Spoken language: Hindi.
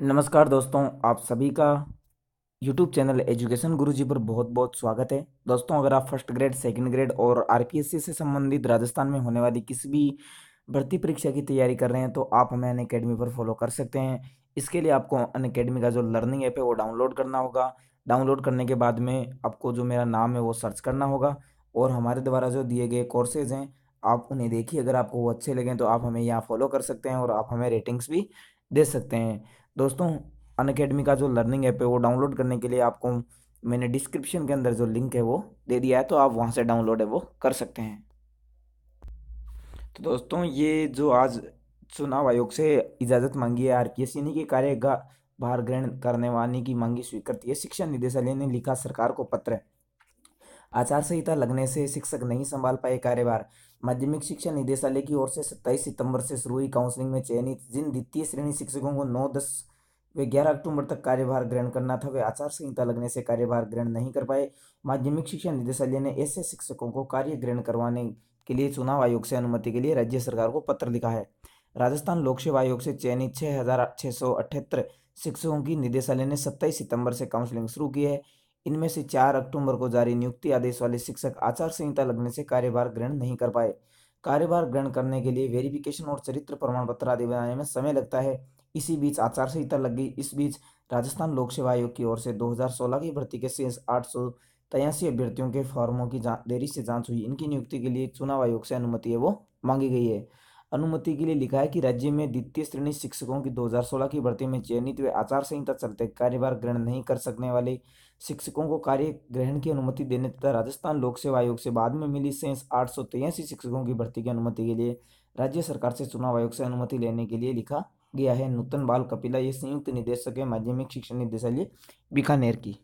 नमस्कार दोस्तों आप सभी का यूट्यूब चैनल एजुकेशन गुरुजी पर बहुत बहुत स्वागत है दोस्तों अगर आप फर्स्ट ग्रेड सेकंड ग्रेड और आर से संबंधित राजस्थान में होने वाली किसी भी भर्ती परीक्षा की तैयारी कर रहे हैं तो आप हमें अन अकेडमी पर फॉलो कर सकते हैं इसके लिए आपको अन अकेडमी का जो लर्निंग ऐप है वो डाउनलोड करना होगा डाउनलोड करने के बाद में आपको जो मेरा नाम है वो सर्च करना होगा और हमारे द्वारा जो दिए गए कोर्सेज हैं आप उन्हें देखिए अगर आपको वो अच्छे लगें तो आप हमें यहाँ फॉलो कर सकते हैं और आप हमें रेटिंग्स भी दे सकते हैं दोस्तों अन अकेडमी का जो लर्निंग ऐप है वो डाउनलोड करने के लिए आपको मैंने डिस्क्रिप्शन के अंदर जो लिंक है वो दे दिया है तो आप वहाँ से डाउनलोड है वो कर सकते हैं तो दोस्तों ये जो आज चुनाव आयोग से इजाज़त मांगी है आर पी एस यानी कि भार ग्रहण करने वाले की मांगी स्वीकृति है शिक्षा निदेशालय ने लिखा सरकार को पत्र आचार संहिता लगने से शिक्षक नहीं संभाल पाए कार्यभार माध्यमिक शिक्षा निदेशालय की ओर से 27 सितंबर से शुरू हुई काउंसलिंग में चयनित जिन द्वितीय श्रेणी शिक्षकों को नौ दस वे 11 अक्टूबर तक कार्यभार ग्रहण करना था वे आचार संहिता लगने से कार्यभार ग्रहण नहीं कर पाए माध्यमिक शिक्षा निदेशालय ने ऐसे शिक्षकों को कार्य ग्रहण करवाने के लिए चुनाव आयोग से अनुमति के लिए राज्य सरकार को पत्र लिखा है राजस्थान लोक सेवा आयोग से चयनित छः हज़ार छः सौ अठहत्तर शिक्षकों की निदेशालय ने सत्ताईस सितंबर से काउंसलिंग शुरू की है इनमें से चार अक्टूबर को जारी नियुक्ति आदेश वाले शिक्षक आचार संहिता लगने से कार्यभार ग्रहण नहीं कर पाए कार्यभार ग्रहण करने के लिए वेरिफिकेशन और चरित्र प्रमाण पत्र आदि बनाने में समय लगता है इसी बीच आचार संहिता लग गई इस बीच राजस्थान लोक सेवा आयोग की ओर से 2016 की भर्ती के शेष आठ सौ तयासी अभ्यर्थियों के फॉर्मों की देरी से जांच हुई इनकी नियुक्ति के लिए चुनाव आयोग से अनुमति है वो मांगी गई है अनुमति के लिए लिखा है कि राज्य में द्वितीय श्रेणी शिक्षकों की 2016 की भर्ती में चयनित वे आचार संहिता चलते कार्यभार ग्रहण नहीं कर सकने वाले शिक्षकों को कार्य ग्रहण की अनुमति देने तथा राजस्थान लोक सेवा आयोग से बाद में मिली सेंस आठ शिक्षकों की भर्ती की अनुमति के लिए राज्य सरकार से चुनाव आयोग से अनुमति लेने के लिए लिखा गया है नूतन बाल कपिला ये संयुक्त निदेशक है माध्यमिक शिक्षा निदेशालय बीकानेर की